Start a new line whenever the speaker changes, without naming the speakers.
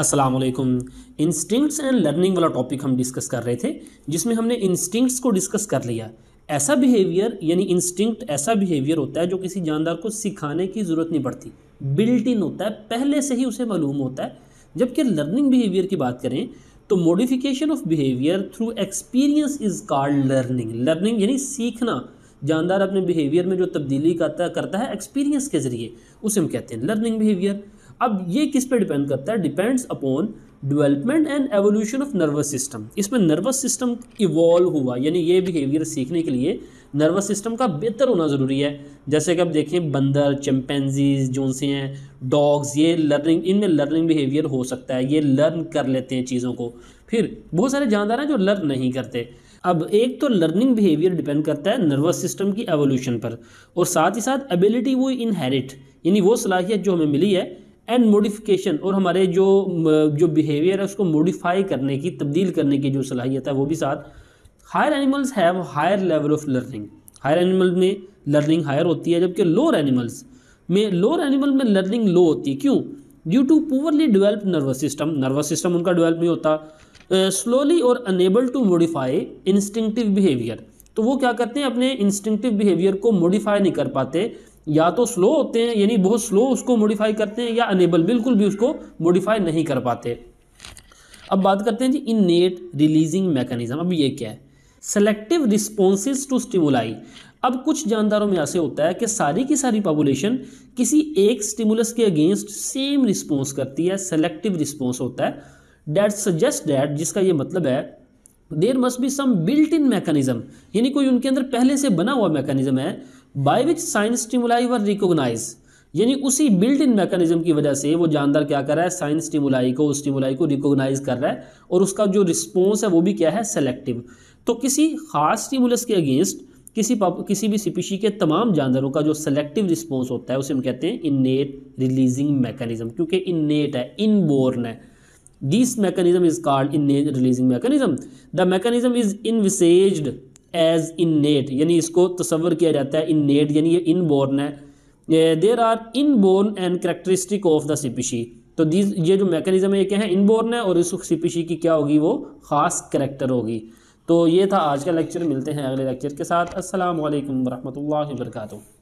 Aslam instincts and learning वाला topic हम discuss कर रहे थे जिसमें हमने इंस्टिंक्ट्स को डिस्कस कर लिया ऐसा बिहेवियर यानी इंस्टिंक्ट ऐसा बिहेवियर होता है जो किसी जानदार को सिखाने की ज़रूरत नहीं पड़ती बिल्ट इन होता है पहले से ही उसे मालूम होता है जबकि लर्निंग बिहेवियर की बात करें तो modification of behaviour through experience is called learning learning यानी सीखना जानदार अपने बिहेवियर में जो तब्दीली करता करता है एक्सपीरियंस के ज़रिए उसे हम कहते हैं लर्निंग बिहेवियर अब ये किस पे डिपेंड करता है depends upon development and evolution of nervous system इसमें नर्वस सिस्टम इवॉल्व हुआ यानी ये बिहेवियर सीखने के लिए नर्वस सिस्टम का बेहतर होना ज़रूरी है जैसे कि आप देखें बंदर चम्पेंजीज जो से हैं डॉग्स ये लर्निंग इनमें लर्निंग बिहेवियर हो सकता है ये लर्न कर लेते हैं चीज़ों को फिर बहुत सारे जानदार हैं जो लर्न नहीं करते अब एक तो लर्निंग बिहेवियर डिपेंड करता है नर्वस सिस्टम की एवोल्यूशन पर और साथ ही साथ एबिलिटी वो इनहेरिट यानी वो सलाहियत जो हमें मिली है एंड मोडिफिकेशन और हमारे जो जो बिहेवियर है उसको मोडिफाई करने की तब्दील करने की जो सलाहियत है वो भी साथ higher animals have higher level of learning higher animal में लर्निंग हायर होती है जबकि लोअर एनिमल्स में लोअर एनिमल में लर्निंग लो होती है क्यों due to poorly develop nervous system nervous system उनका डिवेल्प नहीं होता स्लोली और unable to modify instinctive behaviour तो वो क्या करते हैं अपने इंस्टिंगटिव बिहेवियर को मोडिफाई नहीं कर पाते या तो स्लो होते हैं यानी बहुत स्लो उसको मॉडिफाई करते हैं या अनेबल बिल्कुल भी उसको मॉडिफाई नहीं कर पाते अब बात करते हैं जी इननेट रिलीजिंग मैकेनिज्म अब ये क्या है सेलेक्टिव रिस्पॉन्सेज टू स्टिमुलाई अब कुछ जानदारों में ऐसे होता है कि सारी की सारी पॉपुलेशन किसी एक स्टिमुलस के अगेंस्ट सेम रिस्पॉन्स करती है सेलेक्टिव रिस्पॉन्स होता है डैट सजेस्ट डैट जिसका ये मतलब है there must be some built in mechanism यानी कोई उनके अंदर पहले से बना हुआ मैकेनिज्म है by which sign stimuli were recognise यानी उसी बिल्ट इन मैकेनिज्म की वजह से वो जानदार क्या कर रहा है साइन स्टिमुलाई को स्टिमुलाई को रिकोगनाइज कर रहा है और उसका जो रिस्पॉन्स है वो भी क्या है सेलेक्टिव तो किसी खास स्टिमुलस के अगेंस्ट किसी किसी भी स्पीशी के तमाम जानवरों का जो सेलेक्टिव रिस्पॉन्स होता है उसे हम कहते हैं इननेट रिलीजिंग मैकेनिज्म क्योंकि इननेट है इनबोर्न है this mechanism is called innate releasing mechanism the mechanism is envisaged as innate यानी इसको तस्वर किया जाता है इन नेट यानी ये इन बोर्न है there are inborn and characteristic of the species तो दीज ये जो मैकेनिज्म है ये क्या है इन बोर्न है और इस सिपिशी की क्या होगी वो ख़ास करेक्टर होगी तो ये था आज का लेक्चर मिलते हैं अगले लेक्चर के साथ असल वरहमल वर्का